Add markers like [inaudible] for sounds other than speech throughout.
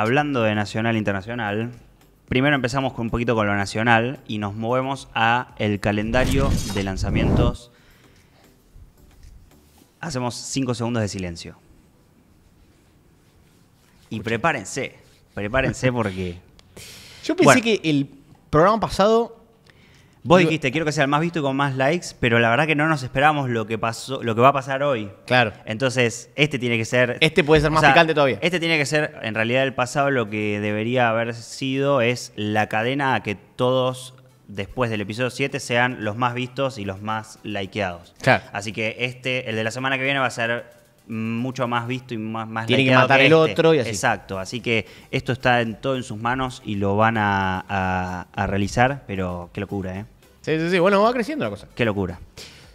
hablando de nacional internacional, primero empezamos con un poquito con lo nacional y nos movemos a el calendario de lanzamientos. Hacemos cinco segundos de silencio. Y prepárense, prepárense porque... [laughs] Yo pensé que el programa pasado Vos dijiste, quiero que sea el más visto y con más likes, pero la verdad que no nos esperamos lo que pasó, lo que va a pasar hoy. Claro. Entonces, este tiene que ser. Este puede ser más picante todavía. Este tiene que ser, en realidad, el pasado lo que debería haber sido es la cadena a que todos después del episodio 7 sean los más vistos y los más likeados. Claro. Así que este, el de la semana que viene va a ser mucho más visto y más, más Tiene que matar el este. otro y así. Exacto, así que esto está en, todo en sus manos y lo van a, realizar, pero qué locura, ¿eh? Sí, sí, sí, bueno, va creciendo la cosa. Qué locura.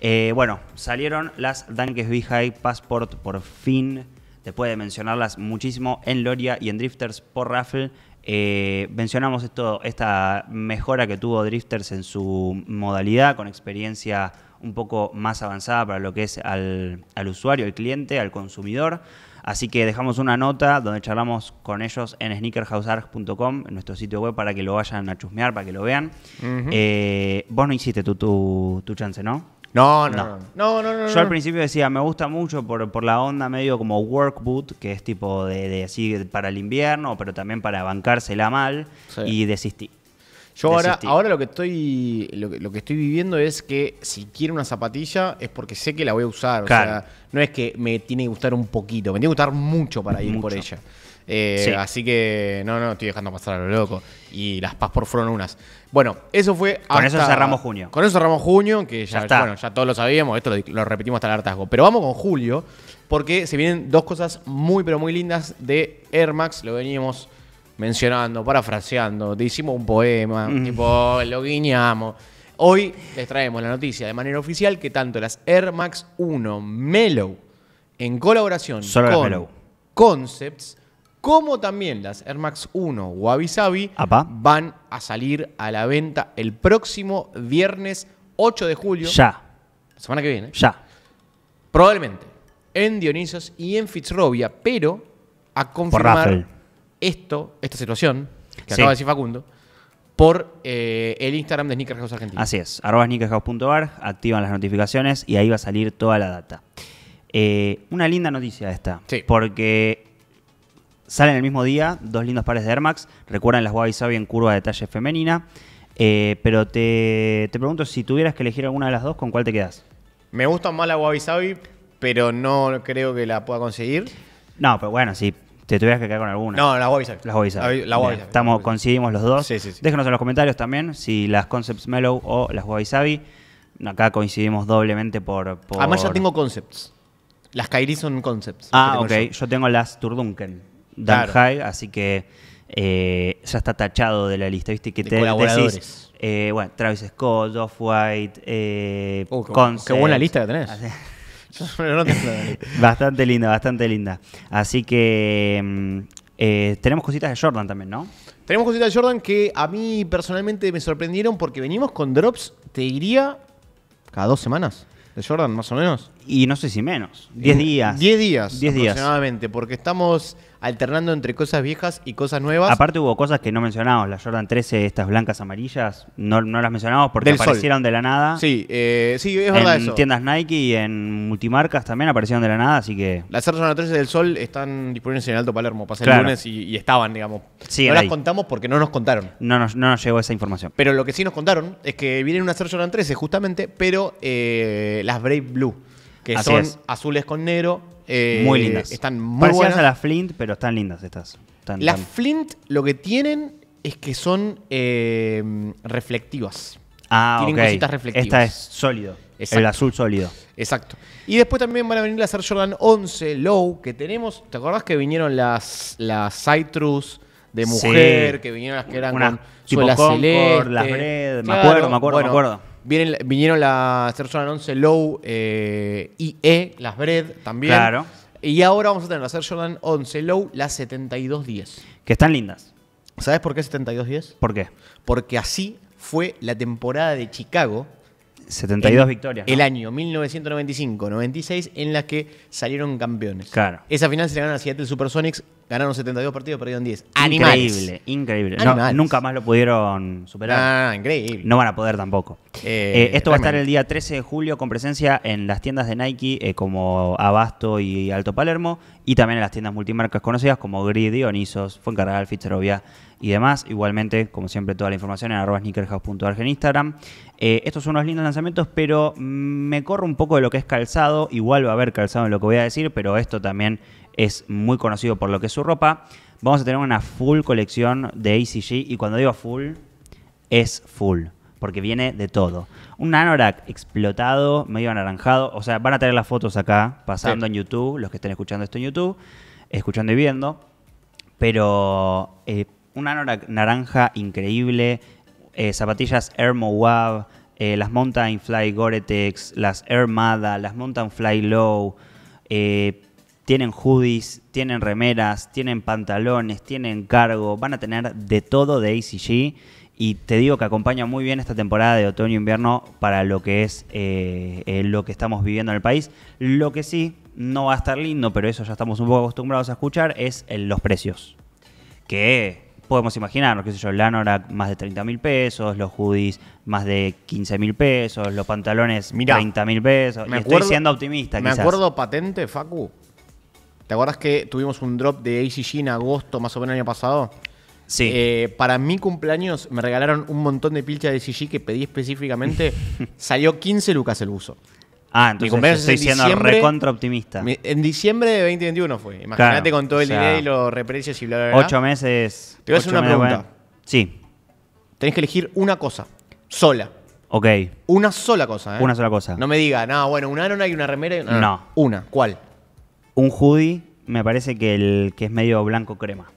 Eh, bueno, salieron las Dankes High Passport por fin, después de mencionarlas muchísimo en Loria y en Drifters por raffle. Eh, mencionamos esto, esta mejora que tuvo Drifters en su modalidad con experiencia un poco más avanzada para lo que es al, usuario, al cliente, al consumidor. Así que dejamos una nota donde charlamos con ellos en sneakerhousearg.com, en nuestro sitio web, para que lo vayan a chusmear, para que lo vean. Eh, vos no hiciste tu, tu, chance, ¿no? No, no, no. no, no, Yo al principio decía, me gusta mucho por, la onda medio como work boot, que es tipo de, así para el invierno, pero también para bancársela mal, y desistí. Yo ahora, ahora lo que estoy lo, que estoy viviendo es que si quiero una zapatilla es porque sé que la voy a usar. O sea, no es que me tiene que gustar un poquito, me tiene que gustar mucho para ir por ella. Eh, así que no, no, estoy dejando pasar a lo loco. Y las paz por fueron unas. Bueno, eso fue. con eso cerramos junio. Con eso cerramos junio, que ya, todos lo sabíamos, esto lo, lo, repetimos hasta el hartazgo. Pero vamos con julio, porque se vienen dos cosas muy, pero muy lindas de Air Max. Lo veníamos mencionando, parafraseando, te hicimos un poema, tipo, lo guiñamos. Hoy les traemos la noticia de manera oficial que tanto las Air Max 1 Mellow, en colaboración con Concepts, como también las Air Max 1 Wabi Sabi, van a salir a la venta el próximo viernes 8 de julio. Ya. La semana que viene. Ya. Probablemente en Dionisos y en Fitzrovia, pero a confirmar esto, esta situación que acaba de decir Facundo, por eh, el Instagram de Sneaker House Argentina. Así es, arroba activan las notificaciones y ahí va a salir toda la data. Eh, una linda noticia esta, sí. porque salen el mismo día dos lindos pares de Air Max, recuerdan las Wabi Sabi en curva de talle femenina, eh, pero te, pregunto si tuvieras que elegir alguna de las dos, ¿con cuál te quedas? Me gusta más la Wabi Sabi, pero no creo que la pueda conseguir. No, pero bueno, sí te tuvieras que quedar con alguna. No, las Wabi Sabi. Las Wabi Sabi. La, Estamos, coincidimos los dos. Sí, sí, Déjenos en los comentarios también si las Concepts Mellow o las Wabi Sabi. Acá coincidimos doblemente por, por... Además ya tengo concepts. Las Kairi son concepts. Ah, ok. Yo. tengo las Turdunken. Dan High, así que eh, ya está tachado de la lista. ¿Viste? Que te colaboradores. eh, bueno, Travis Scott, Off White, eh, uh, Concepts. Qué buena lista que tenés. [laughs] [laughs] bastante linda, bastante linda. Así que mm, eh, tenemos cositas de Jordan también, ¿no? Tenemos cositas de Jordan que a mí personalmente me sorprendieron porque venimos con drops, te iría cada dos semanas de Jordan, más o menos. Y no sé si menos. Diez días. Diez días. 10 días. Aproximadamente, porque estamos alternando entre cosas viejas y cosas nuevas. Aparte hubo cosas que no mencionamos, Las Jordan 13, estas blancas amarillas, no, las mencionamos porque aparecieron de la nada. Sí, eh, sí es verdad eso. En tiendas Nike y en multimarcas también aparecieron de la nada, así que... Las Air Jordan 13 del Sol están disponibles en Alto Palermo, pasé el lunes y, estaban, digamos. Sí, no las contamos porque no nos contaron. No nos, no llegó esa información. Pero lo que sí nos contaron es que vienen unas Air Jordan 13 justamente, pero eh, las Brave Blue, que son azules con negro, eh, muy lindas. Están muy buenas. a las Flint, pero están lindas estas. las Flint lo que tienen es que son eh, reflectivas. Ah, tienen cositas reflectivas. Esta es sólido. El azul sólido. Exacto. Y después también van a venir las Air Jordan 11 Low que tenemos. ¿Te acordás que vinieron las, las Citrus de mujer? Que vinieron las que eran con tipo celeste. las Red me acuerdo, me acuerdo, me acuerdo. Vienen, vinieron las Air 11 Low y IE, las Bred también. Claro. Y ahora vamos a tener las Air 11 Low, las 10 Que están lindas. ¿Sabes por qué 72 10 ¿Por qué? Porque así fue la temporada de Chicago. 72 victorias. El año 1995-96 en la que salieron campeones. Claro. Esa final se la ganaron a Seattle Supersonics Ganaron 72 partidos, perdieron 10. Increíble, increíble. nunca más lo pudieron superar. Ah, increíble. No van a poder tampoco. Eh, eh, esto va a estar el día 13 de julio con presencia en las tiendas de Nike eh, como Abasto y Alto Palermo y también en las tiendas multimarcas conocidas como Grid, Dionisos, Fuencarral, Fitzrovia y demás. Igualmente, como siempre, toda la información en arroba en Instagram. estos son unos lindos lanzamientos, pero mm, me corro un poco de lo que es calzado. Igual va a haber calzado en lo que voy a decir, pero esto también es muy conocido por lo que es su ropa. Vamos a tener una full colección de ACG y cuando digo full, es full, porque viene de todo. Un anorak explotado, medio anaranjado, o sea, van a tener las fotos acá pasando en YouTube, los que estén escuchando esto en YouTube, escuchando y viendo, pero eh, un anorak naranja increíble, eh, zapatillas Air Moab, eh, las Mountain Fly Gore-Tex, las Air Mada, las Mountain Fly Low, tienen hoodies, tienen remeras, tienen pantalones, tienen cargo, van a tener de todo de ACG. Y te digo que acompaña muy bien esta temporada de otoño-invierno e para lo que es eh, eh, lo que estamos viviendo en el país. Lo que sí no va a estar lindo, pero eso ya estamos un poco acostumbrados a escuchar, es los precios. Que podemos imaginar, qué sé yo, el Anorak más de 30 mil pesos, los hoodies más de 15 mil pesos, los pantalones 30 mil pesos. Estoy siendo optimista. Me acuerdo patente, Facu, ¿Te acuerdas que tuvimos un drop de ACG en agosto, más o menos el año pasado? Sí. Eh, para mi cumpleaños me regalaron un montón de pilchas de ACG que pedí específicamente. [laughs] Salió 15 lucas el uso. Ah, entonces estoy siendo recontra optimista. en diciembre de 2021 fue. Imagínate con todo el dinero y los reprecios y bla, bla, bla. Ocho meses. Te voy a hacer una pregunta. Sí. Tenés que elegir una cosa, sola. Ok. Una sola cosa, ¿eh? Una sola cosa. No me diga, nada. bueno, una arona y una remera. Y una... No. Una. ¿Cuál? un hoodie, me parece que el que es medio blanco crema.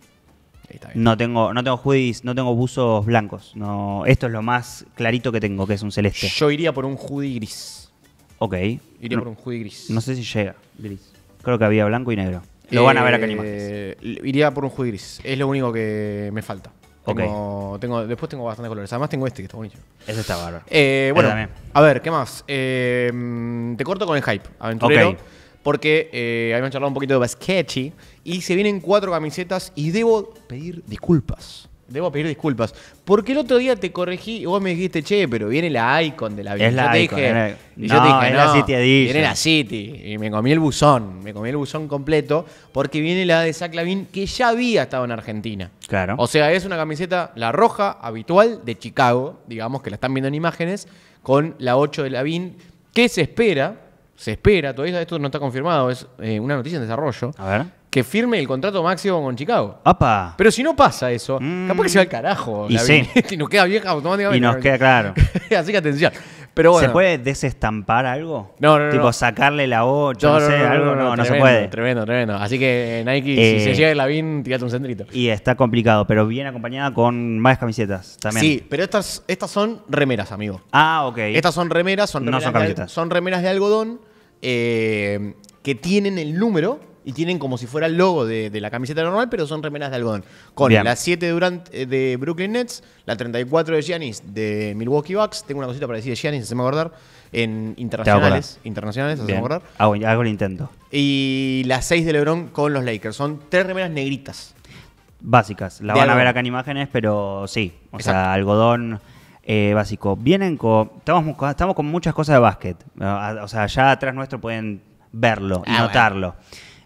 No tengo, no tengo hoodies, no tengo buzos blancos. No, esto es lo más clarito que tengo, que es un celeste. Yo iría por un hoodie gris. Ok. Iría por un hoodie gris. No sé si llega gris. Creo que había blanco y negro. Lo van a ver acá en eh, Iría por un hoodie gris. Es lo único que me falta. Tengo, después tengo bastantes colores. Además tengo este que está bonito. Ese está bárbaro. Eh, bueno, a ver, ¿qué más? Eh, mm, te corto con el hype, aventurero porque eh, charlado un poquito de sketchy y se vienen cuatro camisetas y debo pedir disculpas. Debo pedir disculpas. Porque el otro día te corregí y vos me dijiste, che, pero viene la Icon de la vida. Es la Icon. yo dije, no, la City Edition. Viene la City. Y me comí el buzón. Me comí el buzón completo. Porque viene la de Zach que ya había estado en Argentina. Claro. O sea, es una camiseta, la roja, habitual, de Chicago. Digamos que la están viendo en imágenes. Con la 8 de Lavin. Que se espera se espera, todavía esto no está confirmado, es eh, una noticia en desarrollo. A ver. Que firme el contrato máximo con Chicago. ¡Apa! Pero si no pasa eso, mm. capaz que se va al carajo. Y, sí. y nos queda vieja automáticamente. Y nos queda claro. [laughs] Así que atención. Pero bueno. ¿Se puede desestampar algo? No, no, no. Tipo sacarle la 8, no, sé, algo. No, no, se puede. Tremendo, tremendo. Así que Nike, si eh, se llega el Lavín, tirate un centrito. Y está complicado, pero bien acompañada con más camisetas también. Sí, pero estas, estas son remeras, amigo. Ah, ok. Estas son remeras, son remeras, no son camisetas. son remeras de algodón eh, que tienen el número y tienen como si fuera el logo de, la camiseta normal, pero son remeras de algodón. Con la 7 de, Durant, eh, de Brooklyn Nets, la 34 de Giannis de Milwaukee Bucks. Tengo una cosita para decir de Giannis, se me va a acordar. En internacionales, internacionales, se me acordar. Hago, el intento. Y la 6 de LeBron con los Lakers. Son tres remeras negritas. Básicas. La van a ver acá en imágenes, pero sí. O sea, algodón. Eh, básico. Vienen con. Estamos, con muchas cosas de básquet. Ah, o sea, ya atrás nuestro pueden verlo y ah, notarlo.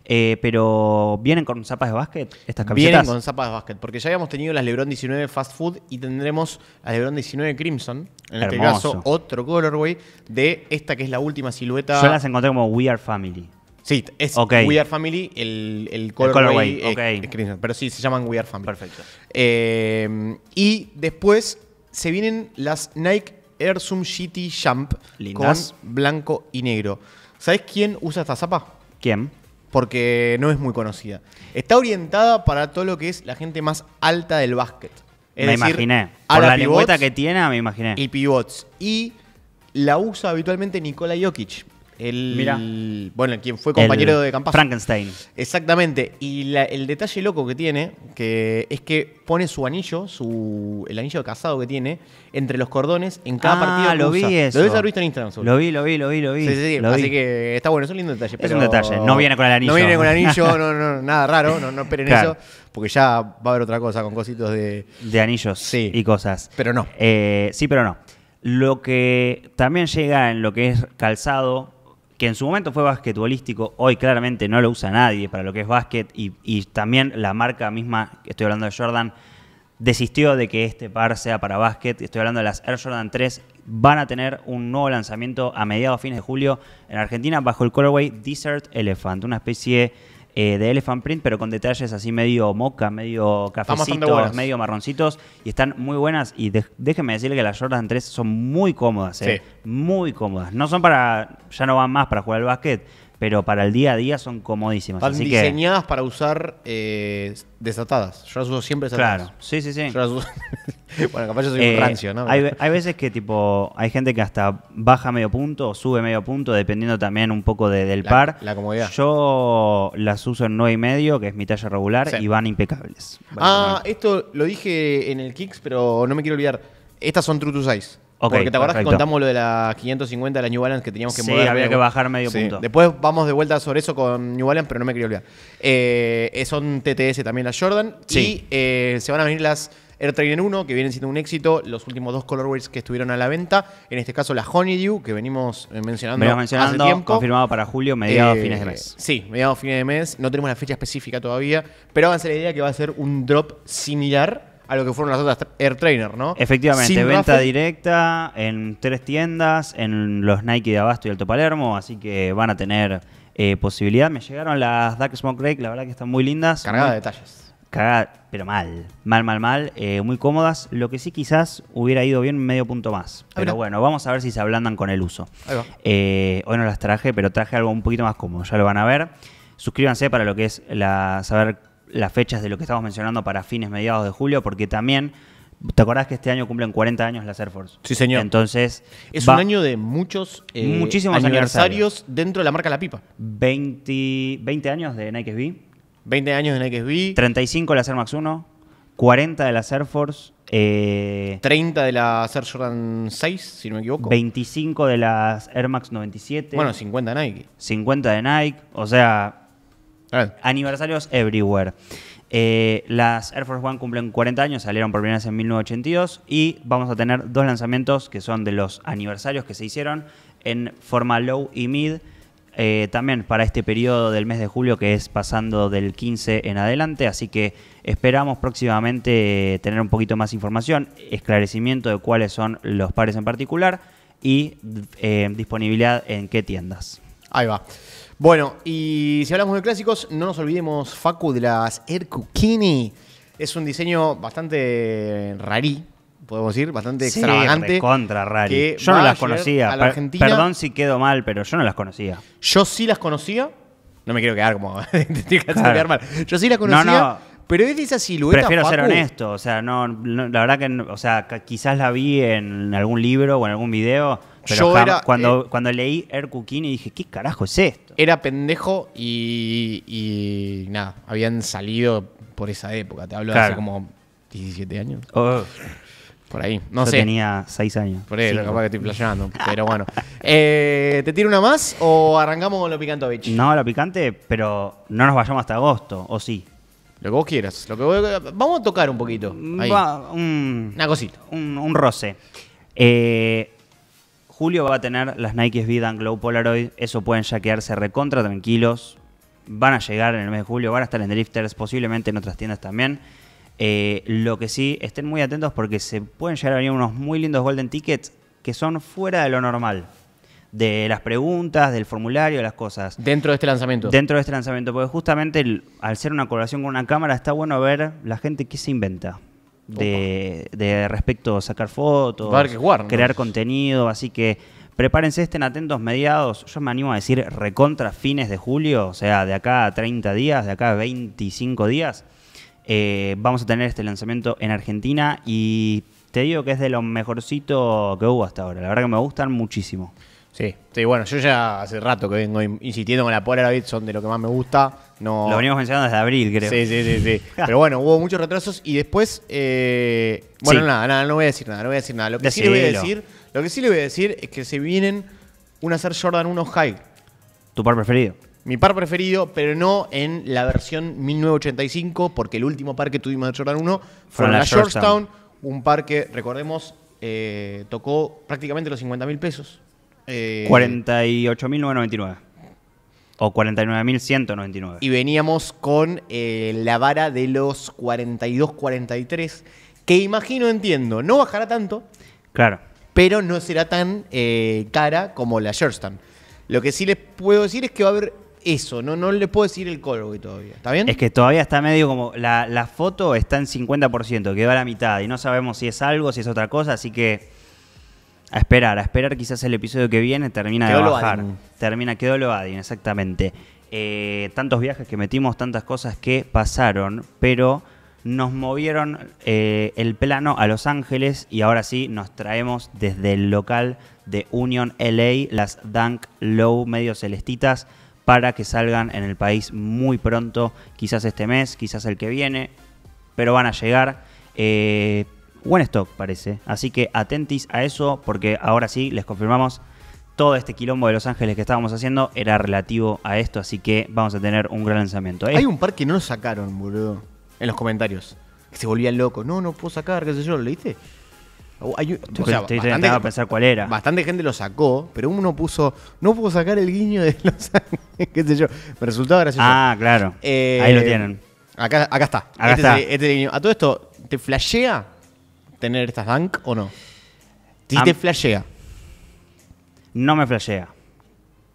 Eh, pero ¿vienen con zapas de básquet estas camisetas? Vienen con zapas de básquet, porque ya habíamos tenido las LeBron 19 Fast Food y tendremos las LeBron 19 Crimson, en este caso otro colorway de esta que es la última silueta. Yo las encontré como We Are Family. Sí, es We Are Family, el, colorway, Crimson, pero sí, se llaman We Are Family. Perfecto. Eh, y después se vienen las Nike Air Zoom GT Jump con blanco y negro. ¿Sabes quién usa esta zapa? ¿Quién? Porque no es muy conocida. Está orientada para todo lo que es la gente más alta del básquet. me imaginé. Por la pivots, que tiene, me imaginé. Y pivots. Y la usa habitualmente Nikola Jokic. El, Bueno, quien fue compañero de Campazo. Frankenstein. Exactamente. Y el detalle loco que tiene que es que pone su anillo, su, el anillo de casado que tiene, entre los cordones en cada ah, partido. lo vi eso. Lo debes haber visto en Instagram. Lo vi, lo vi, lo vi, lo vi. Sí, sí, sí. Así que está bueno, es un lindo detalle. es un detalle. No viene con el anillo. No viene con el anillo, [laughs] no, nada raro, no, no esperen eso. Porque ya va a haber otra cosa con cositos de. De anillos sí. y cosas. Pero no. Eh, sí, pero no. Lo que también llega en lo que es calzado que en su momento fue basquetbolístico, hoy claramente no lo usa nadie para lo que es básquet y, también la marca misma, estoy hablando de Jordan, desistió de que este par sea para básquet. Estoy hablando de las Air Jordan 3. Van a tener un nuevo lanzamiento a mediados, fines de julio en Argentina bajo el colorway Desert Elephant, una especie eh, de Elephant Print, pero con detalles así medio moca, medio cafecitos, medio marroncitos, y están muy buenas. Y déjeme déjenme decirle que las Jordan 3 son muy cómodas, eh. muy cómodas. No son para, ya no van más para jugar al básquet, pero para el día a día son comodísimas. Están diseñadas para usar eh, desatadas. Yo las uso siempre desatadas. Claro, sí, sí, sí. Yo las uso... [laughs] [laughs] bueno, capaz yo soy un eh, rancio, ¿no? Hay, veces que, tipo, hay gente que hasta baja medio punto o sube medio punto, dependiendo también un poco del par. La comodidad. Yo las uso en 9 y medio, que es mi talla regular, y van impecables. ah, esto lo dije en el Kicks, pero no me quiero olvidar. Estas son True to Size. Porque te acordás que contamos lo de las 550 de las New Balance que teníamos que sí, había que bajar medio punto. Después vamos de vuelta sobre eso con New Balance, pero no me quería olvidar. Eh, eh, son TTS también las Jordan. Sí. Y se van a venir las Air Trainer 1, que viene siendo un éxito, los últimos dos colorways que estuvieron a la venta, en este caso la Honeydew, que venimos eh, mencionando, hace tiempo. confirmado para julio, mediados, eh, fines de mes. Sí, mediados, fines de mes, no tenemos la fecha específica todavía, pero avance la idea que va a ser un drop similar a lo que fueron las otras Air Trainer, ¿no? Efectivamente, venta directa en tres tiendas, en los Nike de Abasto y Alto Palermo, así que van a tener eh, posibilidad. Me llegaron las Duck Smoke Rake. la verdad que están muy lindas. Cargadas de detalles pero mal. Mal, mal, mal. Eh, muy cómodas. Lo que sí quizás hubiera ido bien medio punto más. Pero bueno, vamos a ver si se ablandan con el uso. Eh, hoy no las traje, pero traje algo un poquito más cómodo. Ya lo van a ver. Suscríbanse para lo que es la, saber las fechas de lo que estamos mencionando para fines mediados de julio, porque también ¿Te acordás que este año cumplen 40 años las Air Force? Sí, señor. Entonces. Es un año de muchos eh, muchísimos aniversarios, dentro de la marca La Pipa. 20, 20 años de Nike SB. 20 años en XB. 35 de las Air Max 1. 40 de las Air Force. 30 eh, de las Air Jordan 6, si no me equivoco. 25 de las Air Max 97. Bueno, 50 de Nike. 50 de Nike. O sea, aniversarios everywhere. Eh, las Air Force One cumplen 40 años, salieron por primera vez en 1982 y vamos a tener dos lanzamientos que son de los aniversarios que se hicieron en forma low y mid. Eh, también para este periodo del mes de julio que es pasando del 15 en adelante, así que esperamos próximamente eh, tener un poquito más información, esclarecimiento de cuáles son los pares en particular y eh, disponibilidad en qué tiendas. Ahí va. Bueno, y si hablamos de clásicos, no nos olvidemos, Facu, de las Air Es un diseño bastante rarí, podemos decir, bastante extravagante. Contra Rally. Yo no las conocía. perdón si quedo mal, pero yo no las conocía. Yo sí las conocía. No me quiero quedar como. [laughs] quedar mal. Yo sí las conocía. Pero es de esa silueta. Prefiero ser honesto. O sea, no, la verdad que. o sea, quizás la vi en algún libro o en algún video. Pero yo eh, cuando, leí cuando er leí y dije, ¿qué carajo es esto? Era pendejo y, y nada, habían salido por esa época. Te hablo de hace como 17 años. Oh. Por ahí, no Yo tenía seis años. Por eso, capaz que estoy playando. pero bueno. Eh, ¿Te tiro una más o arrancamos con lo picante? No, lo picante, pero no nos vayamos hasta agosto, ¿o sí? Lo que vos quieras. Lo Vamos a tocar un poquito. Una cosita. un- roce. Eh, julio va a tener las Nikes Vida and Glow Polaroid. Eso pueden ya quedarse recontra tranquilos. Van a llegar en el mes de julio, van a estar en Drifters, posiblemente en otras tiendas también. Eh, lo que sí, estén muy atentos porque se pueden llegar a venir unos muy lindos golden tickets que son fuera de lo normal. De las preguntas, del formulario, de las cosas. Dentro de este lanzamiento. Dentro de este lanzamiento, porque justamente al ser una colaboración con una cámara está bueno ver la gente que se inventa. De, respecto a sacar fotos, crear contenido, así que prepárense, estén atentos mediados, yo me animo a decir recontra fines de julio, o sea, de acá a 30 días, de acá a 25 días, eh, vamos a tener este lanzamiento en Argentina y te digo que es de lo mejorcito que hubo hasta ahora. La verdad que me gustan muchísimo. Sí, bueno, yo ya hace rato que vengo insistiendo con la Polaroid, son de lo que más me gusta. No... Lo venimos mencionando desde abril, creo. Sí, sí, sí. [laughs] Pero bueno, hubo muchos retrasos y después. Eh, bueno, nada, nada, no voy a decir nada, no voy a decir nada. Lo que, sí le voy a decir, lo que sí le voy a decir es que se vienen un hacer Jordan 1 High. ¿Tu par preferido? mi par preferido, pero no en la versión 1985, porque el último par que tuvimos de Jordan 1 fue la, Shortstown. un par que, recordemos, eh, tocó prácticamente los 50 mil pesos. 48.999. Eh, o 49.199. Y veníamos con eh, la vara de los 42.43, que imagino, entiendo, no bajará tanto. Claro. Pero no será tan cara como la Georgetown. Lo que sí les puedo decir es que va a haber eso, no, no le puedo decir el color todavía. ¿Está bien? Es que todavía está medio como. La, foto está en 50%, quedó a la mitad. Y no sabemos si es algo, si es otra cosa, así que. A esperar, a esperar quizás el episodio que viene termina de bajar. termina, quedó lo Adin, exactamente. Eh, tantos viajes que metimos, tantas cosas que pasaron, pero nos movieron eh, el plano a Los Ángeles y ahora sí nos traemos desde el local de Union LA las Dunk Low medio celestitas para que salgan en el país muy pronto, quizás este mes, quizás el que viene, pero van a llegar. Eh, buen stock parece, así que atentis a eso porque ahora sí les confirmamos todo este quilombo de Los Ángeles que estábamos haciendo era relativo a esto, así que vamos a tener un gran lanzamiento. ¿eh? Hay un par que no lo sacaron, boludo, en los comentarios. Que se volvían locos. No, no puedo sacar, qué sé yo, ¿lo leíste? o sea, estoy bastante, pensar cuál era. Bastante gente lo sacó, pero uno puso. No pudo sacar el guiño de [laughs] los qué sé yo. Me gracioso. Ah, claro. Eh, Ahí lo tienen. Acá, está. este, este guiño. A todo esto, ¿te flashea tener estas dank o no? Si te flashea. No me flashea.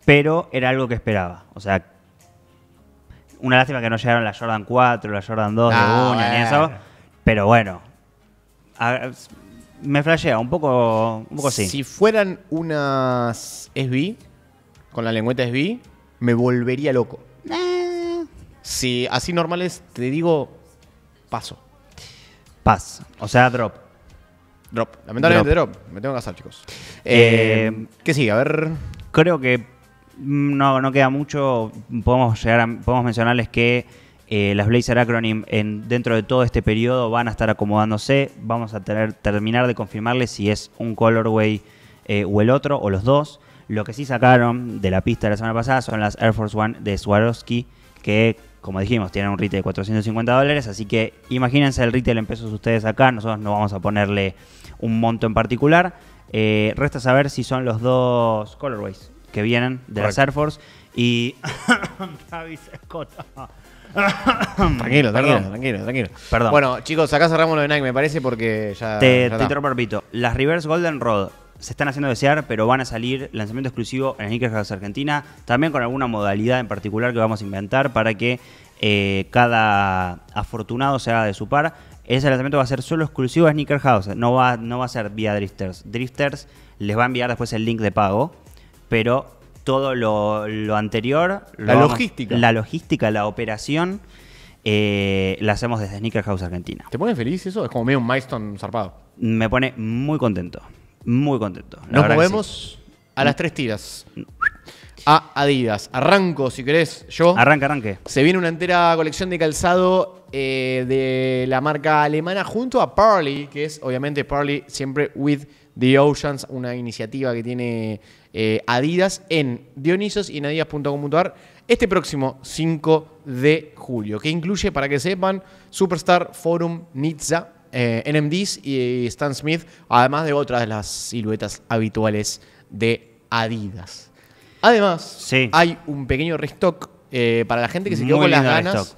Pero era algo que esperaba. O sea, una lástima que no llegaron la Jordan 4, la Jordan 2, la 1, ni eso. Pero bueno. Me flashea, un poco, un poco sí. Si fueran unas SB, con la lengüeta SB, me volvería loco. Eh. Si así normales, te digo, paso. Paz, o sea, drop. Drop, lamentablemente drop. Me tengo que casar, chicos. Eh, eh, ¿Qué sigue? A ver. Creo que no, no queda mucho. Podemos, llegar podemos mencionarles que eh, las Blazer Acronym dentro de todo este periodo van a estar acomodándose. Vamos a tener, terminar de confirmarles si es un colorway eh, o el otro o los dos. Lo que sí sacaron de la pista la semana pasada son las Air Force One de Swarovski que como dijimos, tienen un retail de 450 dólares, así que imagínense el retail en pesos ustedes acá, nosotros no vamos a ponerle un monto en particular. Eh, resta saber si son los dos colorways que vienen de las Air Force y... Travis [coughs] Scott. [laughs] tranquilo, tranquilo, tranquilo, tranquilo. Bueno, chicos, acá cerramos lo de Nike, me parece, porque ya. Te, Las Rivers Golden Road se están haciendo desear, pero van a salir lanzamiento exclusivo en House Argentina, también con alguna modalidad en particular que vamos a inventar para que eh, cada afortunado se haga de su par. Ese lanzamiento va a ser solo exclusivo a Sneaker House, no va, no va a ser vía Drifters. Drifters les va a enviar después el link de pago, pero todo lo, anterior. la logística. La logística, la operación, eh, la hacemos desde Sneaker House Argentina. ¿Te pone feliz eso? Es como medio un milestone zarpado. Me pone muy contento, muy contento. Nos movemos a las tres tiras. A Adidas. Arranco, si querés, yo. Arranca, arranque. Se viene una entera colección de calzado eh, de la marca alemana junto a Parley, que es obviamente Parley siempre with The Oceans, una iniciativa que tiene eh, Adidas en Dionisos y en adidas.com.ar este próximo 5 de julio, que incluye, para que sepan, Superstar, Forum, Nizza, eh, NMDs y Stan Smith, además de otras de las siluetas habituales de Adidas. Además, hay un pequeño restock eh, para la gente que se quedó con las ganas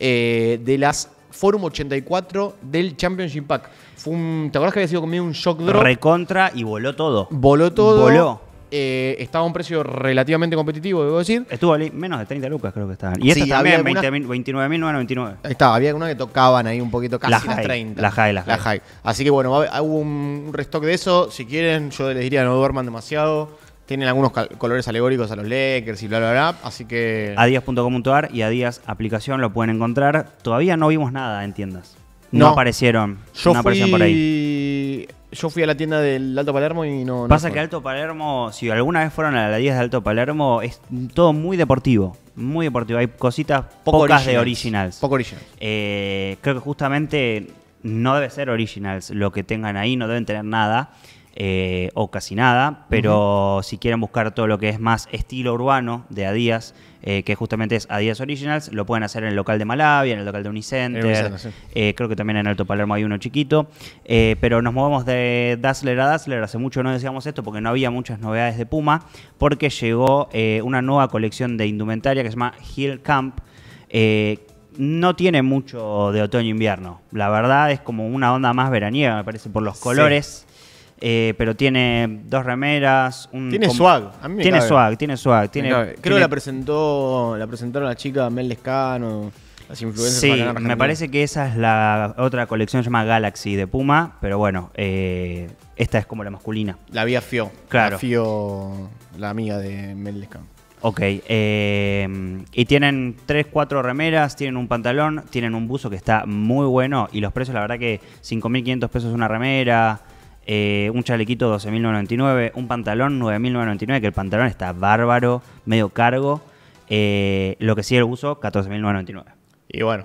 de las Forum 84 del Championship Pack. Fue un, ¿Te acuerdas que había sido conmigo un shock drop? Recontra y voló todo. Voló todo. Voló. Eh, estaba a un precio relativamente competitivo, debo decir. Estuvo ahí menos de 30 lucas, creo que estaban. Y sí, esta también, 29.999. Estaba, había algunas que tocaban ahí un poquito casi las 30. La high, la high. Así que bueno, hubo un restock de eso. Si quieren, yo les diría no duerman demasiado tienen algunos colores alegóricos a los Lakers y bla, bla, bla. Así que. Adidas.com.ar y Adidas aplicación lo pueden encontrar. Todavía no vimos nada en tiendas. No, aparecieron. Yo fui... por ahí. Yo fui a la tienda del Alto Palermo y no. Pasa que Alto Palermo, si alguna vez fueron a la 10 de Alto Palermo, es todo muy deportivo. Muy deportivo. Hay cositas pocas de originals. Poco originals. Eh, creo que justamente no debe ser originals lo que tengan ahí, no deben tener nada. Eh, o casi nada, pero si quieren buscar todo lo que es más estilo urbano de Adidas, eh, que justamente es Adidas Originals, lo pueden hacer en el local de Malavia, en el local de Unicenter, eh, creo que también en Alto Palermo hay uno chiquito, pero nos movemos de Dazzler a Dazzler, hace mucho no decíamos esto porque no había muchas novedades de Puma, porque llegó una nueva colección de indumentaria que se llama Hill Camp, no tiene mucho de otoño-invierno. La verdad es como una onda más veraniega, me parece, por los colores. Eh, pero tiene dos remeras. Un tiene swag. A mí tiene, swag tiene swag, Creo que la presentó, la presentaron la chica Mel Lescano. Las influencias sí, me parece que esa es la otra colección se llama Galaxy de Puma, pero bueno, eh, esta es como la masculina. La vía Fio. Claro. La Fio, la amiga de Mel Lescano. Ok, eh, y tienen Tres, cuatro remeras, tienen un pantalón, tienen un buzo que está muy bueno y los precios, la verdad que 5.500 pesos una remera, eh, un chalequito 12.999, un pantalón 9.999, que el pantalón está bárbaro, medio cargo. Eh, lo que sí el uso, 14.999. Y bueno.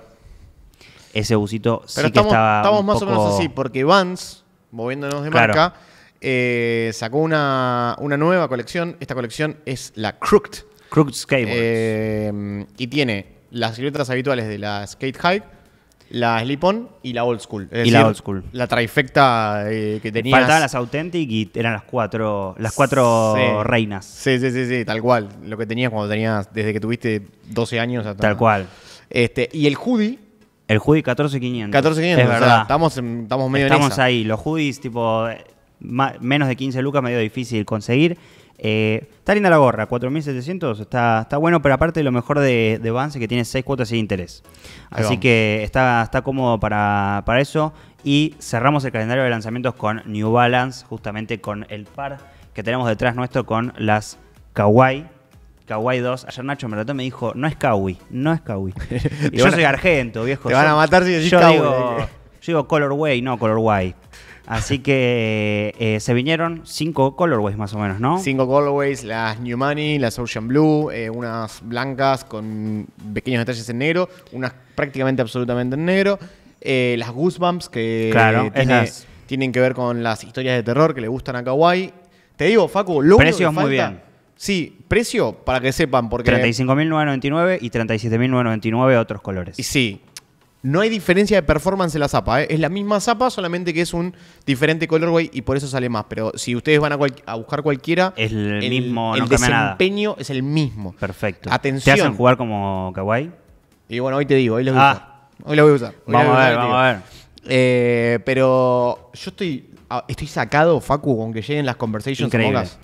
Ese busito sí estamos, que estaba estamos más o menos así, porque Vans, moviéndonos de marca, eh, sacó una, nueva colección. Esta colección es la Crooked. Crooked Skateboards. y tiene las letras habituales de la Skate Hike la Slip y la Old School. y la Old School. La trifecta eh, que tenías. Faltaban las Authentic y eran las cuatro, las cuatro reinas. Sí, sí, sí, sí, tal cual. Lo que tenías cuando tenías, desde que tuviste 12 años hasta... Tal cual. Este, y el hoodie, el hoodie 14500. 14500, es verdad. estamos, estamos medio Estamos en esa. ahí. Los hoodies, tipo, menos de 15 lucas, medio difícil conseguir. Eh, está linda la gorra, 4.700, está, está bueno, pero aparte lo mejor de, de es que tiene 6 cuotas sin interés. Así que está, está cómodo para, eso. Y cerramos el calendario de lanzamientos con New Balance, justamente con el par que tenemos detrás nuestro con las Kawaii. Kawaii 2. Ayer Nacho me me dijo, no es Kawi, no es Kawi. [laughs] y yo soy argento, viejo. Te van a matar si decís Kawi. yo digo Colorway, no Colorway. Así que eh, eh, se vinieron cinco colorways más o menos, ¿no? Cinco colorways, las New Money, las Ocean Blue, eh, unas blancas con pequeños detalles en negro, unas prácticamente absolutamente en negro, las Goosebumps que tienen que ver con las historias de terror que le gustan a Kawaii. Te digo, Facu, lo Precios muy bien. Sí, precio para que sepan, porque... 35.999 y 37.999 otros colores. Y sí, no hay diferencia de performance en la zapa. ¿eh? Es la misma zapa, solamente que es un diferente colorway y por eso sale más. Pero si ustedes van a, buscar cualquiera, es el, mismo. desempeño es el mismo. Perfecto. Atención. ¿Te hacen jugar como kawaii? Y bueno, hoy te digo, hoy lo voy a ah. usar. voy a usar. vamos a ver, vamos a ver. pero yo estoy, ah, estoy sacado, Facu, con que lleguen las conversations Among Us.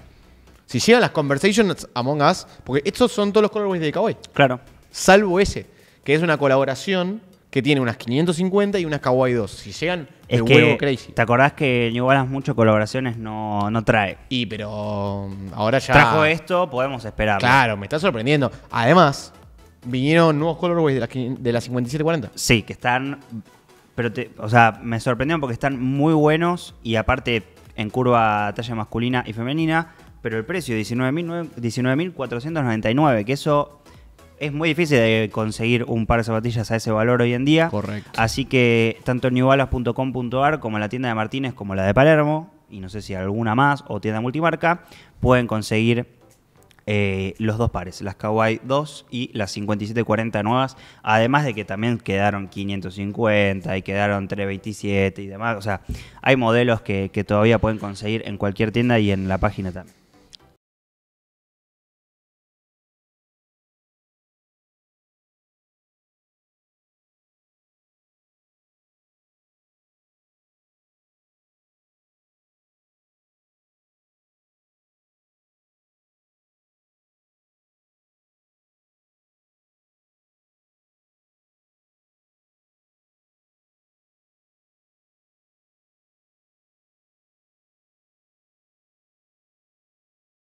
Si llegan las conversations Among Us, porque estos son todos los colorways de Kawaii. Claro. Salvo ese, que es una colaboración que tiene unas 550 y unas Kawaii 2. Si llegan, es crazy. ¿Te acordás que New Balance mucho colaboraciones no, no trae? Y pero ahora ya. Trajo esto, podemos esperar. Claro, me está sorprendiendo. Además, vinieron nuevos colorways de las 5740. Sí, que están. Pero o sea, me sorprendieron porque están muy buenos y aparte en curva talla masculina y femenina. Pero el precio, 19.499, que eso es muy difícil de conseguir un par de zapatillas a ese valor hoy en día. Correcto. Así que tanto en newbalas.com.ar como la tienda de Martínez como la de Palermo, y no sé si alguna más, o tienda multimarca, pueden conseguir eh, los dos pares, las Kawaii 2 y las 5740 nuevas, además de que también quedaron 550 y quedaron 327 y demás, o sea, hay modelos que, que todavía pueden conseguir en cualquier tienda y en la página también.